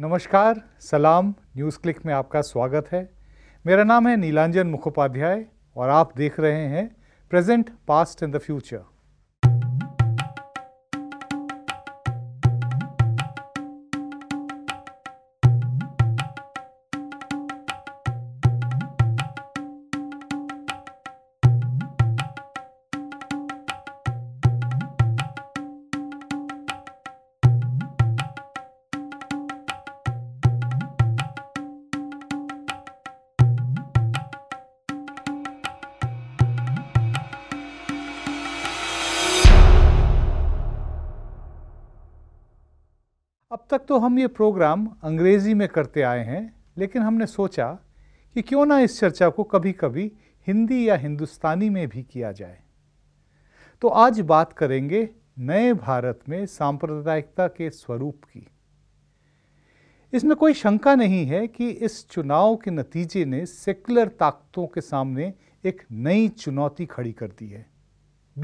नमस्कार सलाम news click में आपका स्वागत है मेरा नाम है नीलांजन मुखोपाध्याय और आप देख रहे हैं present past and the future अब तक तो हम ये प्रोग्राम अंग्रेज़ी में करते आए हैं लेकिन हमने सोचा कि क्यों ना इस चर्चा को कभी कभी हिंदी या हिंदुस्तानी में भी किया जाए तो आज बात करेंगे नए भारत में सांप्रदायिकता के स्वरूप की इसमें कोई शंका नहीं है कि इस चुनाव के नतीजे ने सेकुलर ताकतों के सामने एक नई चुनौती खड़ी कर दी है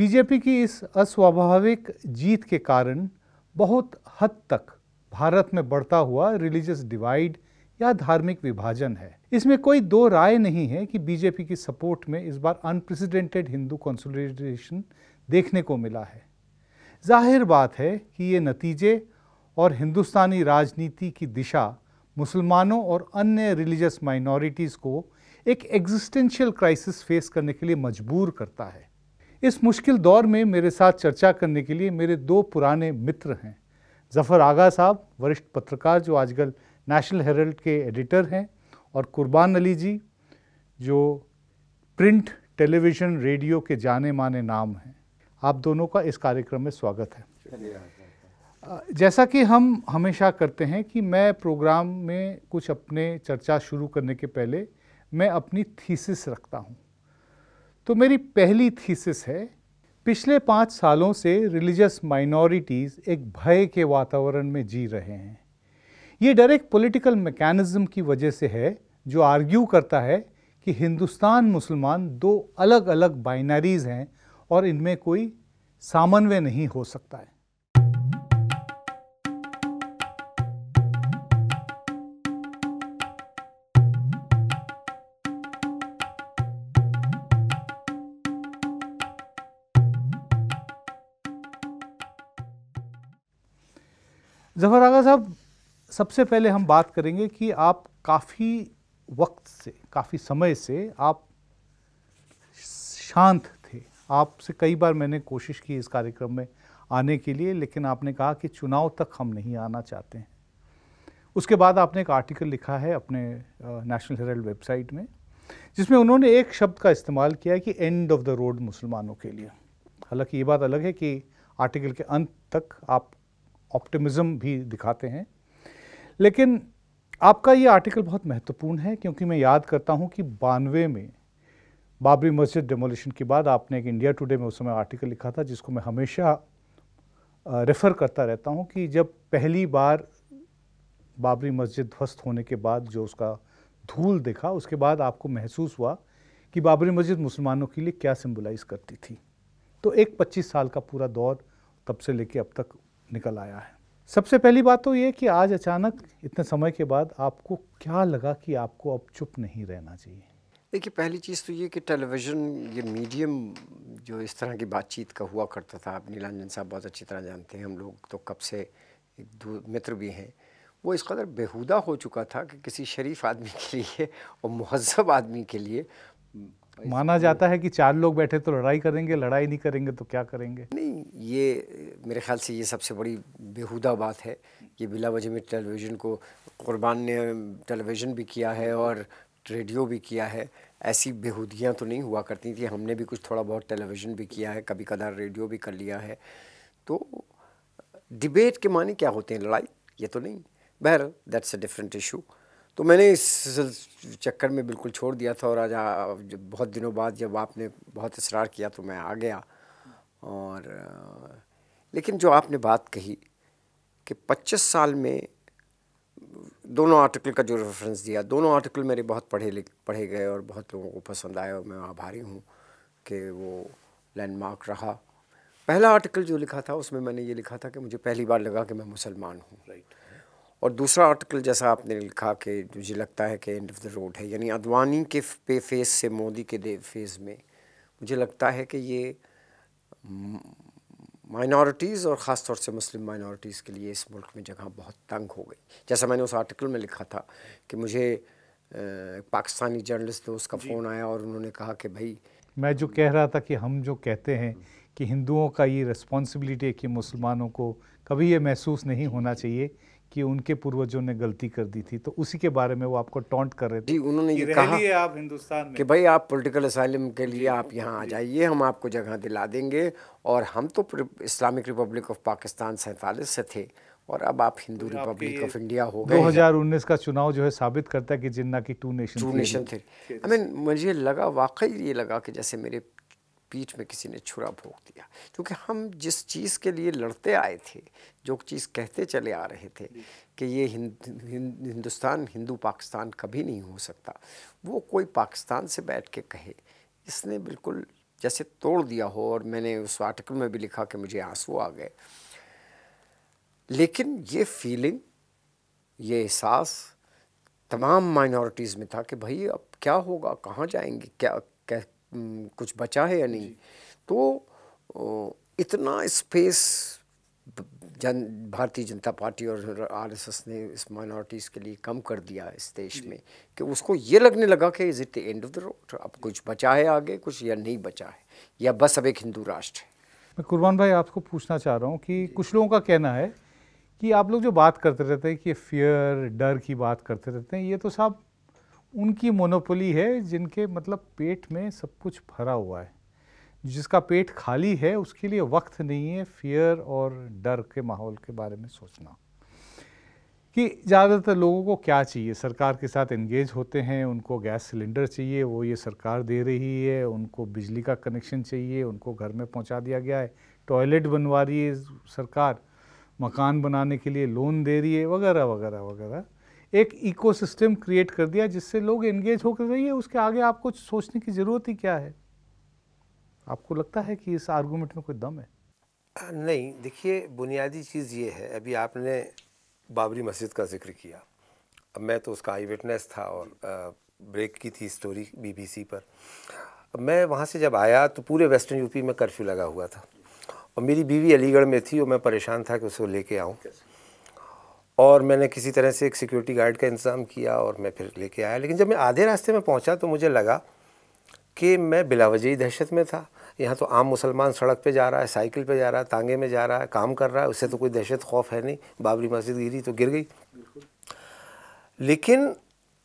बीजेपी की इस अस्वाभाविक जीत के कारण बहुत हद तक भारत में बढ़ता हुआ रिलीजियस डिवाइड या धार्मिक विभाजन है इसमें कोई दो राय नहीं है कि बीजेपी की सपोर्ट में इस बार अनप्रेसिडेंटेड हिंदू कंसोलिडेशन देखने को मिला है जाहिर बात है कि ये नतीजे और हिंदुस्तानी राजनीति की दिशा मुसलमानों और अन्य रिलीजियस माइनॉरिटीज़ को एक एग्जिस्टेंशियल क्राइसिस फेस करने के लिए मजबूर करता है इस मुश्किल दौर में मेरे साथ चर्चा करने के लिए मेरे दो पुराने मित्र हैं ज़फ़र आगा साहब वरिष्ठ पत्रकार जो आजकल नेशनल हेरल्ड के एडिटर हैं और कुर्बान अली जी जो प्रिंट टेलीविज़न रेडियो के जाने माने नाम हैं आप दोनों का इस कार्यक्रम में स्वागत है जैसा कि हम हमेशा करते हैं कि मैं प्रोग्राम में कुछ अपने चर्चा शुरू करने के पहले मैं अपनी थीसिस रखता हूँ तो मेरी पहली थीसिस है पिछले पाँच सालों से रिलीजियस माइनॉरिटीज़ एक भय के वातावरण में जी रहे हैं ये डर एक पोलिटिकल मैकेनिज्म की वजह से है जो आर्ग्यू करता है कि हिंदुस्तान मुसलमान दो अलग अलग बाइनरीज़ हैं और इनमें कोई सामन्वय नहीं हो सकता है जफर आगा साहब सबसे पहले हम बात करेंगे कि आप काफ़ी वक्त से काफ़ी समय से आप शांत थे आपसे कई बार मैंने कोशिश की इस कार्यक्रम में आने के लिए लेकिन आपने कहा कि चुनाव तक हम नहीं आना चाहते हैं उसके बाद आपने एक आर्टिकल लिखा है अपने नेशनल हेरल्ड वेबसाइट में जिसमें उन्होंने एक शब्द का इस्तेमाल किया कि एंड ऑफ द रोड मुसलमानों के लिए हालांकि ये बात अलग है कि आर्टिकल के अंत तक आप ऑप्टिमिज़म भी दिखाते हैं लेकिन आपका ये आर्टिकल बहुत महत्वपूर्ण है क्योंकि मैं याद करता हूँ कि बानवे में बाबरी मस्जिद डेमोलिशन के बाद आपने एक इंडिया टुडे में उस समय आर्टिकल लिखा था जिसको मैं हमेशा रेफ़र करता रहता हूँ कि जब पहली बार बाबरी मस्जिद ध्वस्त होने के बाद जो उसका धूल देखा उसके बाद आपको महसूस हुआ कि बाबरी मस्जिद मुसलमानों के लिए क्या सिम्बलाइज़ करती थी तो एक 25 साल का पूरा दौर तब से लेके अब तक निकल आया है सबसे पहली बात तो ये कि आज अचानक इतने समय के बाद आपको क्या लगा कि आपको अब चुप नहीं रहना चाहिए देखिए पहली चीज़ तो ये कि टेलीविज़न ये मीडियम जो इस तरह की बातचीत का हुआ करता था आप नीलांजन साहब बहुत अच्छी तरह जानते हैं हम लोग तो कब से एक दो मित्र भी हैं वो इस कदर बेहुदा हो चुका था कि किसी शरीफ आदमी के लिए और महजब आदमी के लिए माना जाता है कि चार लोग बैठे तो लड़ाई करेंगे लड़ाई नहीं करेंगे तो क्या करेंगे नहीं ये मेरे ख्याल से ये सबसे बड़ी बेहुदा बात है ये बिला वजह में टेलीविज़न को कुर्बान ने टेलीविज़न भी किया है और रेडियो भी किया है ऐसी बेहूदियाँ तो नहीं हुआ करती थी हमने भी कुछ थोड़ा बहुत टेलीविज़न भी किया है कभी कदार रेडियो भी कर लिया है तो डिबेट के माने क्या होते हैं लड़ाई ये तो नहीं बहर दैट्स अ डिफरेंट इशू तो मैंने इस चक्कर में बिल्कुल छोड़ दिया था और आज जब बहुत दिनों बाद जब आपने बहुत इसरार किया तो मैं आ गया और लेकिन जो आपने बात कही कि 25 साल में दोनों आर्टिकल का जो रेफरेंस दिया दोनों आर्टिकल मेरे बहुत पढ़े पढ़े गए और बहुत लोगों को पसंद आए और मैं आभारी हूँ कि वो लैंडमार्क रहा पहला आर्टिकल जो लिखा था उसमें मैंने ये लिखा था कि मुझे पहली बार लगा कि मैं मुसलमान हूँ right. और दूसरा आर्टिकल जैसा आपने लिखा कि मुझे लगता है कि एंड ऑफ द रोड है यानी अडवानी के पे फेस से मोदी के दे फेज़ में मुझे लगता है कि ये माइनॉरिटीज़ और ख़ास तौर से मुस्लिम माइनॉरिटीज़ के लिए इस मुल्क में जगह बहुत तंग हो गई जैसा मैंने उस आर्टिकल में लिखा था कि मुझे पाकिस्तानी जर्नलिस्ट दोस्त का फ़ोन आया और उन्होंने कहा कि भाई मैं जो कह रहा था कि हम जो कहते हैं कि हिंदुओं का ये रिस्पॉन्सिबिलिटी है कि मुसलमानों को कभी ये महसूस नहीं होना चाहिए कि उनके पूर्वजों ने गलती कर दी थी तो उसी के बारे में वो आपको टॉन्ट कर रहे थे उन्होंने ये कहा आप हिंदुस्तान में कि भाई आप पॉलिटिकल असाइलम के लिए आप यहाँ आ जाइए हम आपको जगह दिला देंगे और हम तो इस्लामिक रिपब्लिक ऑफ पाकिस्तान सैतालीस से थे और अब आप हिंदू रिपब्लिक ऑफ इंडिया हो गए 2019 का चुनाव जो है साबित करता है कि जिन्ना की टू नेशन टू नेशन थे आई मीन मुझे लगा वाकई ये लगा कि जैसे मेरे पीठ में किसी ने छुरा भोंक दिया क्योंकि हम जिस चीज़ के लिए लड़ते आए थे जो चीज़ कहते चले आ रहे थे कि ये हिंद, हिंद, हिंदुस्तान हिंदू पाकिस्तान कभी नहीं हो सकता वो कोई पाकिस्तान से बैठ के कहे इसने बिल्कुल जैसे तोड़ दिया हो और मैंने उस आर्टिकल में भी लिखा कि मुझे आंसू आ गए लेकिन ये फीलिंग ये एहसास तमाम माइनॉरिटीज़ में था कि भाई अब क्या होगा कहाँ जाएंगे क्या कुछ बचा है या नहीं तो इतना स्पेस जन भारतीय जनता पार्टी और आरएसएस ने इस माइनॉरिटीज़ के लिए कम कर दिया इस देश में कि उसको ये लगने लगा कि is it the end of the road अब कुछ बचा है आगे कुछ या नहीं बचा है या बस अब एक हिंदू राष्ट्र है मैं कुर्बान भाई आपको पूछना चाह रहा हूँ कि कुछ लोगों का कहना है कि आप लोग जो बात करते रहते हैं कि फियर डर की बात करते रहते हैं ये तो साहब उनकी मोनोपोली है जिनके मतलब पेट में सब कुछ भरा हुआ है जिसका पेट खाली है उसके लिए वक्त नहीं है फियर और डर के माहौल के बारे में सोचना कि ज़्यादातर लोगों को क्या चाहिए सरकार के साथ एंगेज होते हैं उनको गैस सिलेंडर चाहिए वो ये सरकार दे रही है उनको बिजली का कनेक्शन चाहिए उनको घर में पहुंचा दिया गया है टॉयलेट बनवा रही है सरकार मकान बनाने के लिए लोन दे रही है वगैरह वगैरह वगैरह एक इकोसिस्टम क्रिएट कर दिया जिससे लोग एंगेज होकर रहिए उसके आगे आपको सोचने की ज़रूरत ही क्या है आपको लगता है कि इस आर्गूमेंट में कोई दम है नहीं देखिए बुनियादी चीज़ ये है अभी आपने बाबरी मस्जिद का जिक्र किया अब मैं तो उसका आई विटनेस था और ब्रेक की थी स्टोरी बीबीसी पर मैं वहाँ से जब आया तो पूरे वेस्टर्न यूपी में कर्फ्यू लगा हुआ था और मेरी बीवी अलीगढ़ में थी और मैं परेशान था कि उसको लेके आऊँ और मैंने किसी तरह से एक सिक्योरिटी गार्ड का इंतज़ाम किया और मैं फिर लेके आया लेकिन जब मैं आधे रास्ते में पहुंचा तो मुझे लगा कि मैं ही दहशत में था यहाँ तो आम मुसलमान सड़क पे जा रहा है साइकिल पे जा रहा है तांगे में जा रहा है काम कर रहा है उससे तो कोई दहशत खौफ है नहीं बाबरी मस्जिद गिरी तो गिर गई लेकिन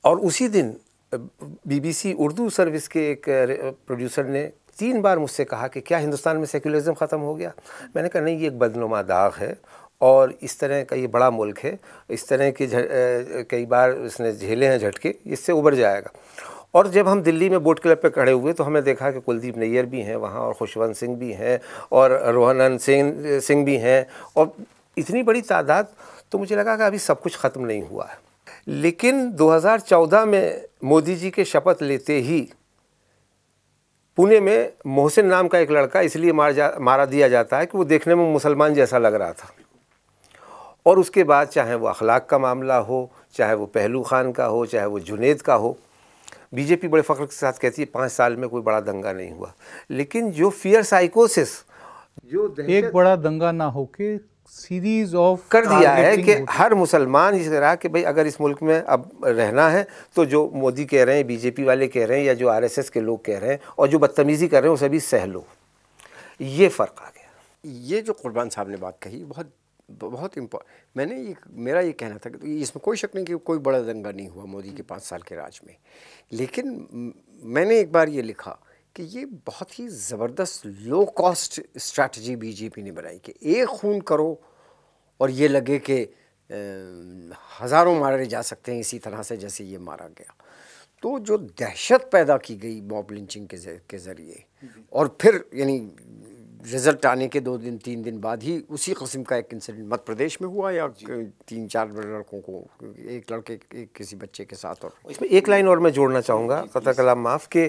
और उसी दिन बीबीसी उर्दू सर्विस के एक प्रोड्यूसर ने तीन बार मुझसे कहा कि क्या हिंदुस्तान में सेकुलरिज्म ख़त्म हो गया मैंने कहा नहीं ये एक बदनुमा दाग है और इस तरह का ये बड़ा मुल्क है इस तरह की कई बार इसने झेले हैं झटके इससे उबर जाएगा और जब हम दिल्ली में बोट क्लब पे खड़े हुए तो हमने देखा कि कुलदीप नैयर भी हैं वहाँ और खुशवंत सिंह भी हैं और रोहनंद सिंह सिंह भी हैं और इतनी बड़ी तादाद तो मुझे लगा कि अभी सब कुछ ख़त्म नहीं हुआ है लेकिन 2014 में मोदी जी के शपथ लेते ही पुणे में मोहसिन नाम का एक लड़का इसलिए मार जा मारा दिया जाता है कि वो देखने में मुसलमान जैसा लग रहा था और उसके बाद चाहे वो अखलाक का मामला हो चाहे वो पहलू खान का हो चाहे वो जुनेद का हो बीजेपी बड़े फ़ख्र के साथ कहती है पाँच साल में कोई बड़ा दंगा नहीं हुआ लेकिन जो फियर साइकोसिस जो एक बड़ा दंगा ना होके सीरीज ऑफ कर दिया है कि हर मुसलमान इस तरह कि भाई अगर इस मुल्क में अब रहना है तो जो मोदी कह रहे हैं बीजेपी वाले कह रहे हैं या जो आरएसएस के लोग कह रहे हैं और जो बदतमीज़ी कर रहे हैं उसे भी सह लो ये फ़र्क आ गया ये जो कुर्बान साहब ने बात कही बहुत बहुत इम्पॉ मैंने ये मेरा ये कहना था कि तो इसमें कोई शक नहीं कि कोई बड़ा दंगा नहीं हुआ मोदी के पाँच साल के राज में लेकिन मैंने एक बार ये लिखा कि ये बहुत ही ज़बरदस्त लो कॉस्ट स्ट्रैटी बीजेपी ने बनाई कि एक खून करो और ये लगे कि हज़ारों मारे जा सकते हैं इसी तरह से जैसे ये मारा गया तो जो दहशत पैदा की गई मॉब लिंचिंग के के ज़रिए और फिर यानी रिज़ल्ट आने के दो दिन तीन दिन बाद ही उसी कस्म का एक इंसिडेंट मध्य प्रदेश में हुआ या तीन चार लड़कों को एक लड़के एक किसी बच्चे के साथ और इसमें एक लाइन और मैं जोड़ना चाहूँगा कथा कलाम माफ़ के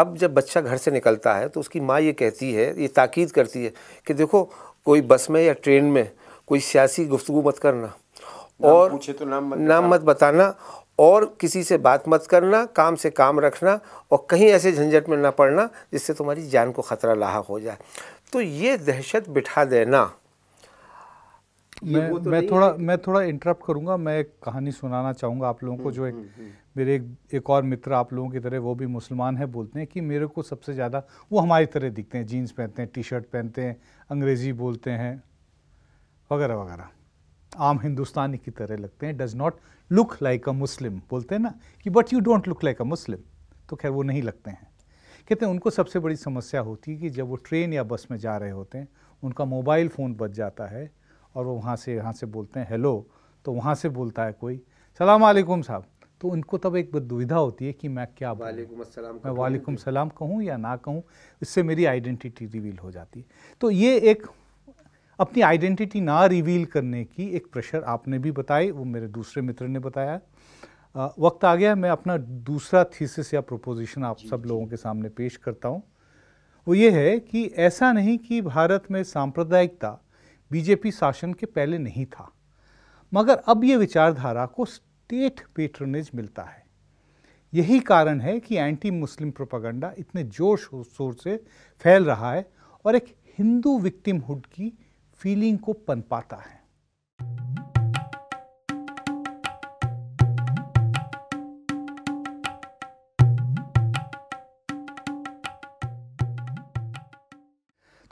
अब जब बच्चा घर से निकलता है तो उसकी माँ ये कहती है ये ताक़द करती है कि देखो कोई बस में या ट्रेन में कोई सियासी गुफ्तु मत करना और पूछे तो नाम मत नाम मत बताना और किसी से बात मत करना काम से काम रखना और कहीं ऐसे झंझट में ना पड़ना जिससे तुम्हारी जान को ख़तरा लाक हो जाए तो ये दहशत बिठा देना मैं तो मैं थोड़ा मैं थोड़ा इंटरप्ट करूंगा मैं एक कहानी सुनाना चाहूंगा आप लोगों को हम्म, जो एक हम्म, हम्म। मेरे एक एक और मित्र आप लोगों की तरह वो भी मुसलमान है बोलते हैं कि मेरे को सबसे ज़्यादा वो हमारी तरह दिखते हैं जीन्स पहनते हैं टी शर्ट पहनते हैं अंग्रेज़ी बोलते हैं वगैरह वगैरह आम हिंदुस्तानी की तरह लगते हैं does not look like a Muslim बोलते हैं ना कि but you don't look like a Muslim तो खैर वो नहीं लगते हैं कहते हैं उनको सबसे बड़ी समस्या होती है कि जब वो ट्रेन या बस में जा रहे होते हैं उनका मोबाइल फ़ोन बच जाता है और वो वहाँ से यहाँ से बोलते हैं हेलो तो वहाँ से बोलता है कोई सलाम वालेकुम साहब तो उनको तब एक दुविधा होती है कि मैं क्या वालेकुम अस्सलाम मैं वालेकुम सलाम कहूँ या ना कहूँ इससे मेरी आइडेंटिटी रिवील हो जाती है तो ये एक अपनी आइडेंटिटी ना रिवील करने की एक प्रेशर आपने भी बताई वो मेरे दूसरे मित्र ने बताया वक्त आ गया मैं अपना दूसरा थीसिस या प्रोपोजिशन आप सब लोगों के सामने पेश करता हूँ वो ये है कि ऐसा नहीं कि भारत में सांप्रदायिकता बीजेपी शासन के पहले नहीं था मगर अब ये विचारधारा को स्टेट पेट्रनेज मिलता है यही कारण है कि एंटी मुस्लिम प्रोपागंडा इतने जोर शोर से फैल रहा है और एक हिंदू विक्टिमहुड की फीलिंग को पनपाता है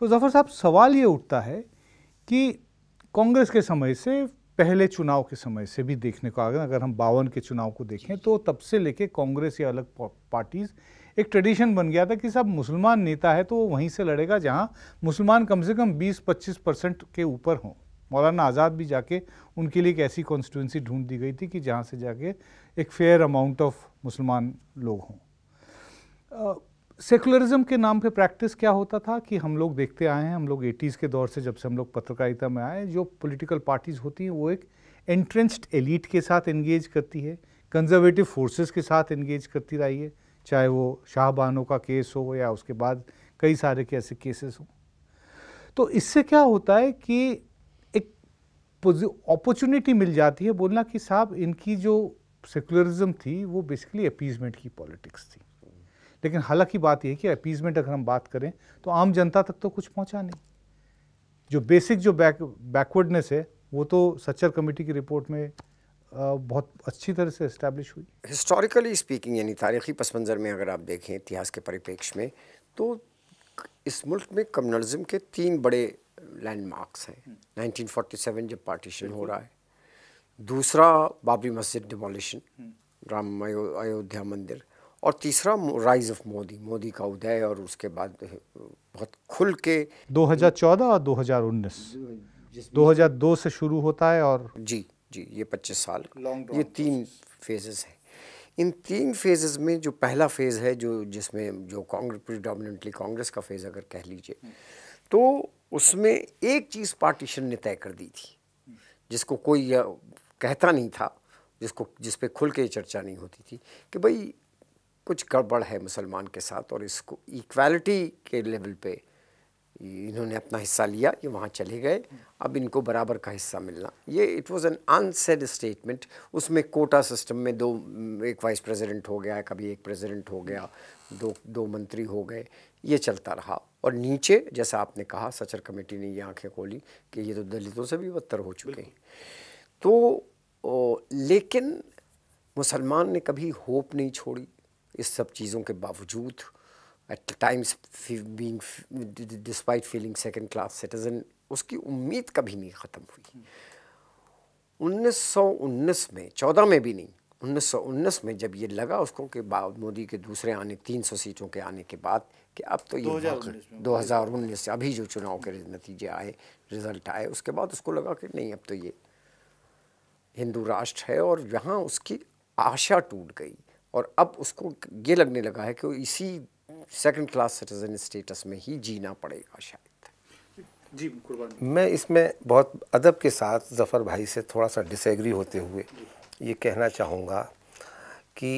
तो जफर साहब सवाल ये उठता है कि कांग्रेस के समय से पहले चुनाव के समय से भी देखने को आ गया अगर हम बावन के चुनाव को देखें तो तब से लेके कांग्रेस या अलग पार्टीज़ एक ट्रेडिशन बन गया था कि साहब मुसलमान नेता है तो वो वहीं से लड़ेगा जहाँ मुसलमान कम से कम 20-25 परसेंट के ऊपर हों मौलाना आज़ाद भी जाके उनके लिए एक ऐसी कॉन्स्टिट्यूंसी ढूंढ दी गई थी कि जहाँ से जाके एक फेयर अमाउंट ऑफ मुसलमान लोग हों सेकुलरिज्म के नाम पे प्रैक्टिस क्या होता था कि हम लोग देखते आए हैं हम लोग एटीज़ के दौर से जब से हम लोग पत्रकारिता में आए जो पॉलिटिकल पार्टीज़ होती हैं वो एक एंट्रेंस्ड एलिट के साथ एंगेज करती है कंजर्वेटिव फोर्सेस के साथ एंगेज करती रही है चाहे वो शाहबानों का केस हो या उसके बाद कई सारे के ऐसे केसेस हों तो इससे क्या होता है कि एक अपॉर्चुनिटी मिल जाती है बोलना कि साहब इनकी जो सेकुलरिज्म थी वो बेसिकली अपीजमेंट की पॉलिटिक्स थी लेकिन हालांकि बात यह है कि अपीजमेंट अगर हम बात करें तो आम जनता तक तो कुछ पहुंचा नहीं जो बेसिक जो बैक बैकवर्डनेस है वो तो सच्चर कमेटी की रिपोर्ट में बहुत अच्छी तरह से इस्टेब्लिश हुई हिस्टोरिकली स्पीकिंग यानी तारीखी पस मंज़र में अगर आप देखें इतिहास के परिप्रेक्ष्य में तो इस मुल्क में कम्युनलिज्म के तीन बड़े लैंडमार्क्स हैं 1947 जब पार्टीशन हो रहा है दूसरा बाबरी मस्जिद डिमोलिशन राम अयोध्या मंदिर और तीसरा राइज ऑफ मोदी मोदी का उदय और उसके बाद बहुत खुल के 2014 और हजार 2002 से शुरू होता है और जी जी ये पच्चीस साल लॉन्ग ये तीन फेजेस हैं इन तीन फेजेस में जो पहला फेज़ है जो जिसमें जो कांग्रेस प्रिडामिनेटली कांग्रेस का फेज़ अगर कह लीजिए हम्म। तो उसमें एक चीज़ पार्टीशन ने तय कर दी थी जिसको कोई कहता नहीं था जिसको जिस पे खुल के चर्चा नहीं होती थी कि भाई कुछ गड़बड़ है मुसलमान के साथ और इसको इक्वालिटी के लेवल पे इन्होंने अपना हिस्सा लिया ये वहाँ चले गए अब इनको बराबर का हिस्सा मिलना ये it was an unsaid statement उसमें कोटा सिस्टम में दो एक वाइस प्रेसिडेंट हो गया कभी एक प्रेसिडेंट हो गया दो दो मंत्री हो गए ये चलता रहा और नीचे जैसा आपने कहा सचर कमेटी ने ये आंखें खोली कि ये तो दलितों से भी बदतर हो चुके हैं तो ओ, लेकिन मुसलमान ने कभी होप नहीं छोड़ी इस सब चीज़ों के बावजूद at times being despite feeling second class citizen उसकी उम्मीद कभी नहीं ख़त्म हुई 1919 में 14 में भी नहीं 1919 में जब ये लगा उसको कि मोदी के दूसरे आने 300 सीटों के आने के बाद कि अब तो ये दो हज़ार उन्नीस से अभी जो चुनाव के नतीजे आए रिज़ल्ट आए उसके बाद उसको लगा कि नहीं अब तो ये हिंदू राष्ट्र है और यहाँ उसकी आशा टूट गई और अब उसको ये लगने लगा है कि इसी सेकंड क्लास सिटीज़न स्टेटस में ही जीना पड़ेगा शायद जी मैं इसमें बहुत अदब के साथ जफ़र भाई से थोड़ा सा डिसएग्री होते हुए ये कहना चाहूँगा कि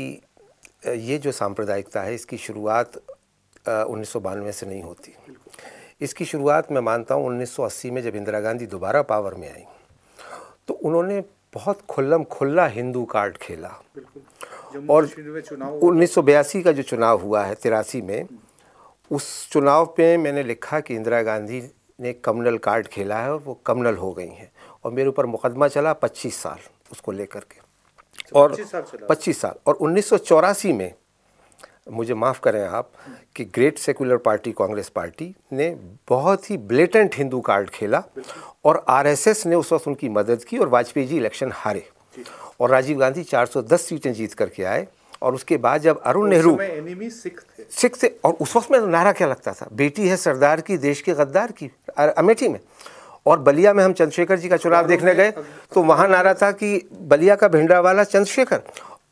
ये जो सांप्रदायिकता है इसकी शुरुआत उन्नीस से नहीं होती इसकी शुरुआत मैं मानता हूँ 1980 में जब इंदिरा गांधी दोबारा पावर में आई तो उन्होंने बहुत खुल्लम खुल्ला हिंदू कार्ड खेला और उन्नीस का जो चुनाव हुआ है तिरासी में उस चुनाव पे मैंने लिखा कि इंदिरा गांधी ने कमनल कार्ड खेला है और वो कमनल हो गई हैं और मेरे ऊपर मुकदमा चला पच्चीस साल उसको लेकर के अच्छा, और पच्चीस साल और उन्नीस में मुझे माफ़ करें आप कि great secular party Congress party ने बहुत ही ब्लेटेंट हिंदू कार्ड खेला और आरएसएस ने उस वक्त उनकी मदद की और वाजपेयी जी इलेक्शन हारे और राजीव गांधी 410 सीटें जीत करके आए और उसके बाद जब अरुण नेहरू सिख थे और उस वक्त में तो नारा क्या लगता था बेटी है सरदार की देश के गद्दार की अमेठी में और बलिया में हम चंद्रशेखर जी का चुनाव देखने गए तो वहाँ नारा था कि बलिया का भिंडरा वाला चंद्रशेखर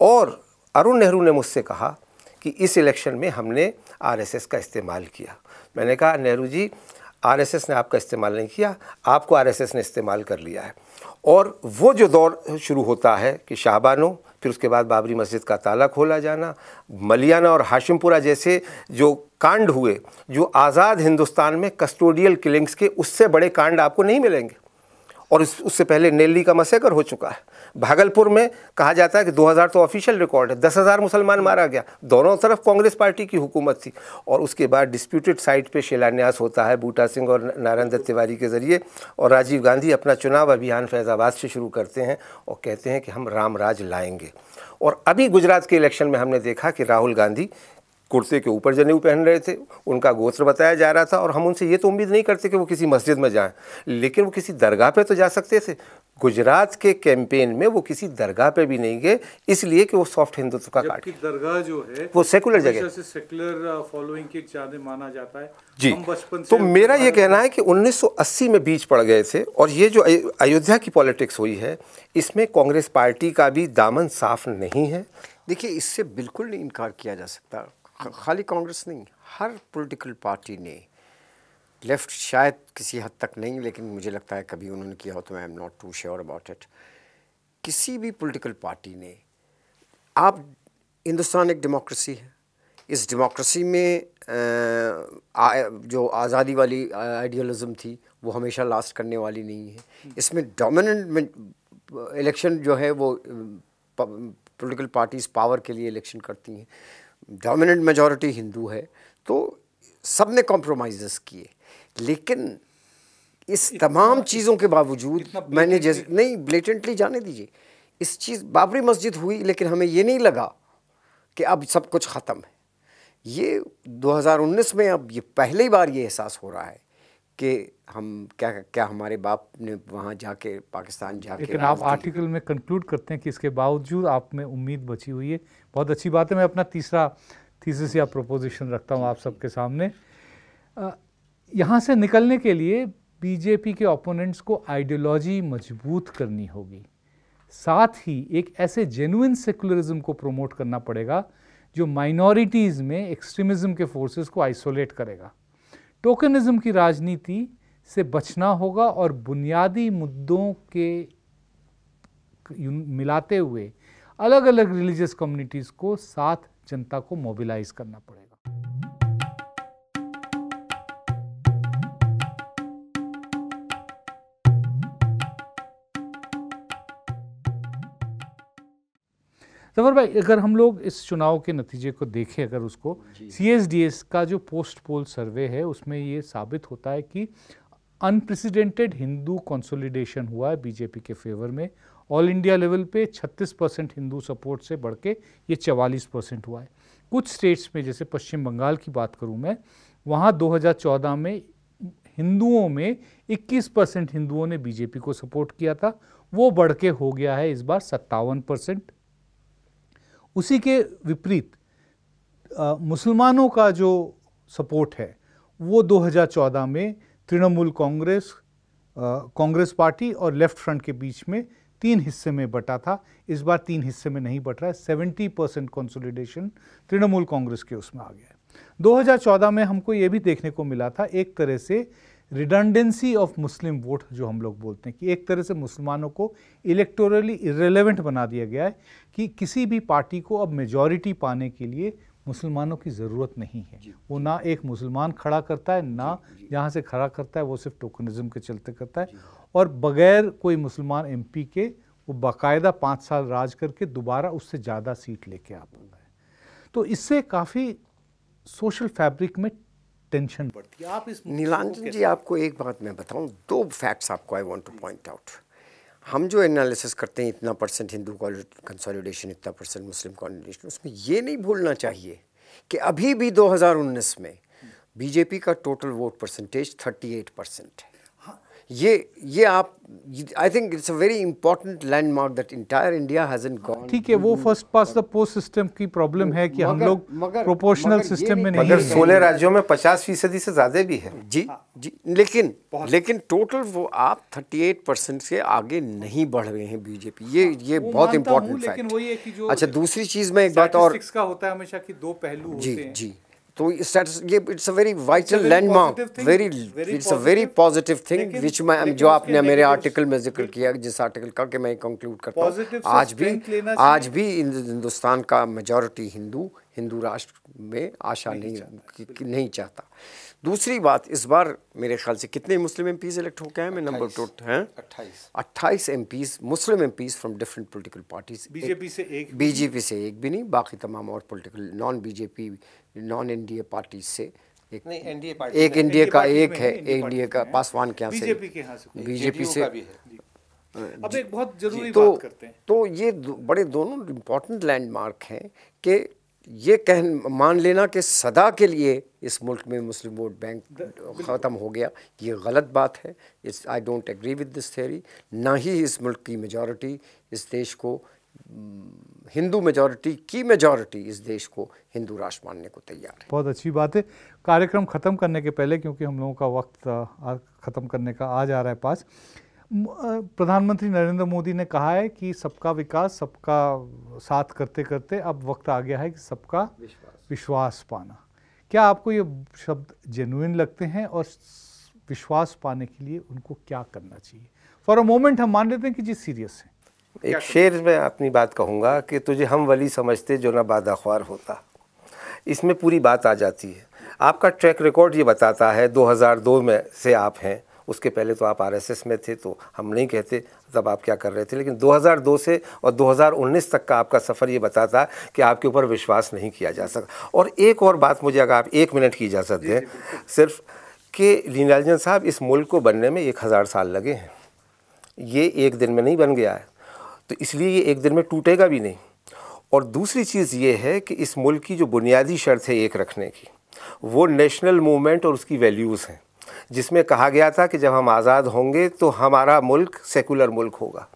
और अरुण नेहरू ने मुझसे कहा कि इस इलेक्शन में हमने आरएसएस का इस्तेमाल किया मैंने कहा नेहरू जी आरएसएस ने आपका इस्तेमाल नहीं किया आपको आरएसएस ने इस्तेमाल कर लिया है और वो जो दौर शुरू होता है कि शाहबानों फिर उसके बाद बाबरी मस्जिद का ताला खोला जाना मलियाना और हाशिमपुरा जैसे जो कांड हुए जो आज़ाद हिंदुस्तान में कस्टोडियल किलिंग्स के उससे बड़े कांड आपको नहीं मिलेंगे और उससे पहले नेल्ली का मसेकर हो चुका है भागलपुर में कहा जाता है कि 2000 तो ऑफिशियल रिकॉर्ड है दस हज़ार मुसलमान मारा गया दोनों तरफ कांग्रेस पार्टी की हुकूमत थी और उसके बाद डिस्प्यूटेड साइट पे शिलान्यास होता है बूटा सिंह और नारायण दत्त तिवारी के ज़रिए और राजीव गांधी अपना चुनाव अभियान फैज़ाबाद से शुरू करते हैं और कहते हैं कि हम राम राज लाएंगे और अभी गुजरात के इलेक्शन में हमने देखा कि राहुल गांधी कुर्ते के ऊपर जनेऊ पहन रहे थे उनका गोत्र बताया जा रहा था और हम उनसे ये तो उम्मीद नहीं करते कि वो किसी मस्जिद में जाएं लेकिन वो किसी दरगाह पे तो जा सकते थे गुजरात के कैंपेन में वो किसी दरगाह पे भी नहीं गए इसलिए कि वो सॉफ्ट हिंदुत्व का काट दरगाह जो है वो सेकुलर जगह से सेकुलर फॉलोइंग के ज्यादा माना जाता है जी बचपन तो मेरा ये कहना है कि 1980 में बीच पड़ गए थे और ये जो अयोध्या की पॉलिटिक्स हुई है इसमें कांग्रेस पार्टी का भी दामन साफ नहीं है देखिए इससे बिल्कुल नहीं इनकार किया जा सकता खाली कांग्रेस नहीं हर पॉलिटिकल पार्टी ने लेफ़्ट शायद किसी हद तक नहीं लेकिन मुझे लगता है कभी उन्होंने किया हो तो I am not too sure about it किसी भी पॉलिटिकल पार्टी ने आप हिंदुस्तान एक डेमोक्रेसी है इस डेमोक्रेसी में आ, जो आज़ादी वाली आइडियलिज्म थी वो हमेशा लास्ट करने वाली नहीं है इसमें डोमिनेंट इलेक्शन जो है वो पॉलिटिकल पार्टीज़ पावर के लिए इलेक्शन करती हैं डोमिनेंट मेजॉरिटी हिंदू है तो सब ने कॉम्प्रोमाइज़ किए लेकिन इस तमाम चीज़ों के बावजूद मैंने जैसे नहीं ब्लेटेंटली जाने दीजिए इस चीज़ बाबरी मस्जिद हुई लेकिन हमें ये नहीं लगा कि अब सब कुछ ख़त्म है ये 2019 में अब ये पहली बार ये एहसास हो रहा है कि हम क्या क्या हमारे बाप ने वहाँ जाके पाकिस्तान जाके लेकिन आप आर्टिकल में कंक्लूड करते हैं कि इसके बावजूद आप में उम्मीद बची हुई है बहुत अच्छी बात है मैं अपना तीसरा थीसिस या प्रोपोजिशन रखता हूँ आप सबके सामने यहाँ से निकलने के लिए बीजेपी के ओपोनेंट्स को आइडियोलॉजी मजबूत करनी होगी साथ ही एक ऐसे जेनुइन सेकुलरिज्म को प्रमोट करना पड़ेगा जो माइनॉरिटीज़ में एक्सट्रीमिज़्म के फोर्सेस को आइसोलेट करेगा टोकनिज्म की राजनीति से बचना होगा और बुनियादी मुद्दों के मिलाते हुए अलग अलग रिलीजियस कम्युनिटीज़ को साथ जनता को मोबिलाइज करना पड़ेगा तंवर तो भाई अगर हम लोग इस चुनाव के नतीजे को देखें अगर उसको सी का जो पोस्ट पोल सर्वे है उसमें ये साबित होता है कि अनप्रेसिडेंटेड हिंदू कंसोलिडेशन हुआ है बीजेपी के फेवर में ऑल इंडिया लेवल पे 36 परसेंट हिंदू सपोर्ट से बढ़ के ये 44 परसेंट हुआ है कुछ स्टेट्स में जैसे पश्चिम बंगाल की बात करूँ मैं वहाँ दो में हिंदुओं में इक्कीस परसेंट हिंदुओं ने बीजेपी को सपोर्ट किया था वो बढ़ के हो गया है इस बार सत्तावन परसेंट उसी के विपरीत मुसलमानों का जो सपोर्ट है वो 2014 में तृणमूल कांग्रेस कांग्रेस पार्टी और लेफ्ट फ्रंट के बीच में तीन हिस्से में बटा था इस बार तीन हिस्से में नहीं बट रहा है seventy percent consolidation Trinamool Congress के उसमें आ गया है 2014 में हमको ये भी देखने को मिला था एक तरह से रिडंडेंसी ऑफ मुस्लिम वोट जो हम लोग बोलते हैं कि एक तरह से मुसलमानों को इलेक्टोरली इरेलीवेंट बना दिया गया है कि किसी भी पार्टी को अब मेजॉरिटी पाने के लिए मुसलमानों की ज़रूरत नहीं है वो ना एक मुसलमान खड़ा करता है ना यहाँ से खड़ा करता है वो सिर्फ टोकनिज़म के चलते करता है और बग़ैर कोई मुसलमान पी के वो बाकायदा पाँच साल राज करके दोबारा उससे ज़्यादा सीट लेके आ पाता है तो इससे काफ़ी सोशल फैब्रिक में टेंशन बढ़ती है आप इस नीलांजन जी आपको एक बात मैं बताऊं दो फैक्ट्स आपको I want to point out हम जो एनालिसिस करते हैं इतना परसेंट हिंदू कंसोलिडेशन इतना परसेंट मुस्लिम कंसोलिडेशन उसमें ये नहीं भूलना चाहिए कि अभी भी 2019 में बीजेपी का टोटल वोट परसेंटेज 38 परसेंट है ये ये आप I think it's a very important landmark that entire India hasn't gone ठीक है वो first past the post system की प्रॉब्लम है कि मगर, हम लोग प्रोपोर्शनल सिस्टम में नहीं मगर सोलह राज्यों में पचास फीसदी से ज़्यादा भी है जी जी लेकिन लेकिन टोटल वो आप 38 परसेंट से आगे नहीं बढ़ रहे हैं बीजेपी ये हाँ, ये बहुत इंपॉर्टेंट फैक्ट अच्छा दूसरी चीज़ में एक बात और का होता है हमेशा कि दो पहलू जी जी तो ये it's a very vital landmark very it's a very positive thing which मैं जो आपने मेरे आर्टिकल में जिक्र किया जिस आर्टिकल का कि मैं कंक्लूड करता हूँ आज भी आज भी हिंदुस्तान का मेजोरिटी हिंदू हिंदू राष्ट्र में आशा नहीं नहीं चाहता दूसरी बात इस बार मेरे ख्याल से कितने मुस्लिम एम पीज़ इलेक्ट हो गए हैं मैं नंबर टू हैं अट्ठाईस अट्ठाईस M Ps Muslim M Ps from different political parties BJP से एक बीजेपी से एक भी नहीं बाकी तमाम और political non BJP non N D A parties से एक नहीं एनडीए पार्टी एक एनडीए का एक है एनडीए का पासवान क्या से बीजेपी के यहाँ से बीजेपी से अब एक बहुत जरूरी तो, बात करते हैं तो ये दो, बड़े दोनों इम्पोर्टेंट लैंडमार्क हैं कि ये कह मान लेना कि सदा के लिए इस मुल्क में मुस्लिम वोट बैंक ख़त्म हो गया ये गलत बात है इस I don't agree with this theory ना ही इस मुल्क की मेजॉरिटी हम्म, इस देश को हिंदू मेजॉरिटी की मेजॉरिटी इस देश को हिंदू राष्ट्र मानने को तैयार है बहुत अच्छी बात है कार्यक्रम ख़त्म करने के पहले क्योंकि हम लोगों का वक्त ख़त्म करने का आज आ रहा है पास प्रधानमंत्री नरेंद्र मोदी ने कहा है कि सबका विकास सबका साथ करते करते अब वक्त आ गया है कि सबका विश्वास, विश्वास पाना क्या आपको ये शब्द जेनुइन लगते हैं और विश्वास पाने के लिए उनको क्या करना चाहिए फॉर अ मोमेंट हम मान लेते हैं कि जी सीरियस है एक शेर में अपनी बात कहूँगा कि तुझे हम वली समझते जो ना बादाख्वार होता इसमें पूरी बात आ जाती है आपका ट्रैक रिकॉर्ड ये बताता है 2002 में से आप हैं उसके पहले तो आप आरएसएस में थे तो हम नहीं कहते तब आप क्या कर रहे थे लेकिन 2002 से और 2019 तक का आपका सफ़र ये बताता कि आपके ऊपर विश्वास नहीं किया जा सकता और एक और बात मुझे अगर आप एक मिनट की इजाज़त दें सिर्फ कि लीनाजन साहब इस मुल्क को बनने में एक हज़ार साल लगे हैं ये एक दिन में नहीं बन गया है तो इसलिए ये एक दिन में टूटेगा भी नहीं और दूसरी चीज़ ये है कि इस मुल्क की जो बुनियादी शर्त है एक रखने की वो नेशनल मूवमेंट और उसकी वैल्यूज़ हैं जिसमें कहा गया था कि जब हम आज़ाद होंगे तो हमारा मुल्क सेकुलर मुल्क होगा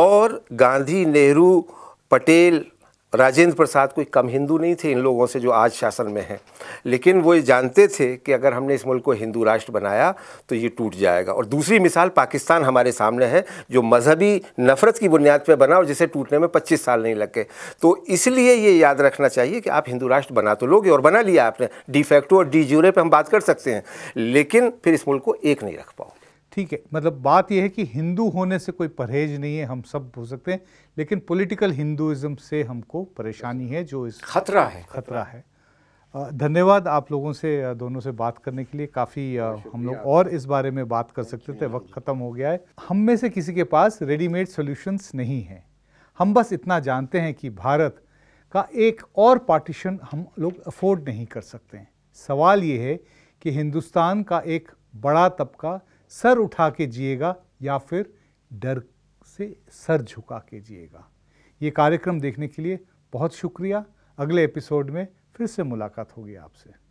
और गांधी नेहरू पटेल राजेंद्र प्रसाद कोई कम हिंदू नहीं थे इन लोगों से जो आज शासन में हैं लेकिन वो ये जानते थे कि अगर हमने इस मुल्क को हिंदू राष्ट्र बनाया तो ये टूट जाएगा और दूसरी मिसाल पाकिस्तान हमारे सामने है जो मजहबी नफ़रत की बुनियाद पर बना और जिसे टूटने में पच्चीस साल नहीं लगे तो इसलिए ये याद रखना चाहिए कि आप हिंदू राष्ट्र बना तो लोगे और बना लिया आपने डिफेक्टो और डी जूरे पर हम बात कर सकते हैं लेकिन फिर इस मुल्क को एक नहीं रख पाओ ठीक है मतलब बात यह है कि हिंदू होने से कोई परहेज नहीं है हम सब हो सकते हैं लेकिन पॉलिटिकल हिंदुइज्म से हमको परेशानी है जो इस खतरा है खतरा है धन्यवाद आप लोगों से दोनों से बात करने के लिए काफ़ी हम लोग और इस बारे में बात कर सकते थे वक्त ख़त्म हो गया है हम में से किसी के पास रेडीमेड सॉल्यूशंस नहीं हैं हम बस इतना जानते हैं कि भारत का एक और पार्टीशन हम लोग अफोर्ड नहीं कर सकते हैं सवाल ये है कि हिंदुस्तान का एक बड़ा तबका सर उठा के जिएगा या फिर डर से सर झुका के जिएगा ये कार्यक्रम देखने के लिए बहुत शुक्रिया अगले एपिसोड में फिर से मुलाकात होगी आपसे